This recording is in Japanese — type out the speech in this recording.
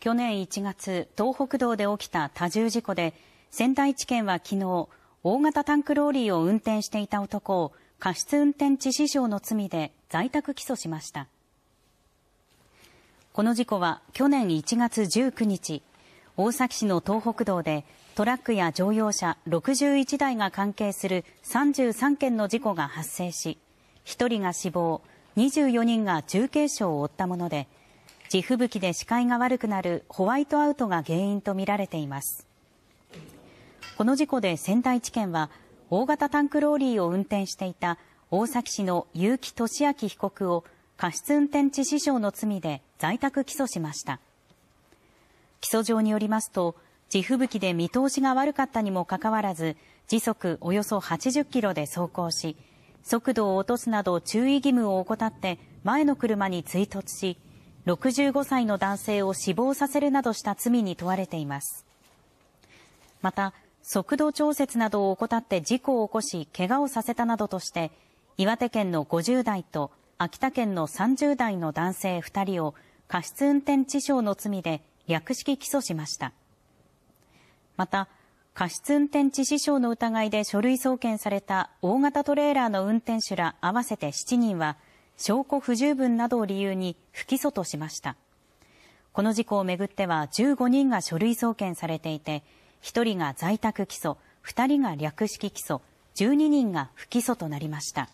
去年1月、東北道で起きた多重事故で、仙台地検は昨日、大型タンクローリーを運転していた男を過失運転致死傷の罪で在宅起訴しました。この事故は去年1月19日、大崎市の東北道でトラックや乗用車61台が関係する33件の事故が発生し、1人が死亡、24人が重軽傷を負ったもので、地吹雪で視界が悪くなるホワイトアウトが原因とみられていますこの事故で仙台地検は大型タンクローリーを運転していた大崎市の結城俊明被告を過失運転致死傷の罪で在宅起訴しました起訴状によりますと地吹雪で見通しが悪かったにもかかわらず時速およそ80キロで走行し速度を落とすなど注意義務を怠って前の車に追突し65歳の男性を死亡させるなどした罪に問われています。また、速度調節などを怠って事故を起こし、怪我をさせたなどとして、岩手県の50代と秋田県の30代の男性2人を過失運転致傷の罪で略式起訴しました。また、過失運転致死傷の疑いで書類送検された大型トレーラーの運転手ら合わせて7人は、証拠不十分などを理由に不起訴としました。この事故をめぐっては15人が書類送検されていて、1人が在宅起訴、2人が略式起訴、12人が不起訴となりました。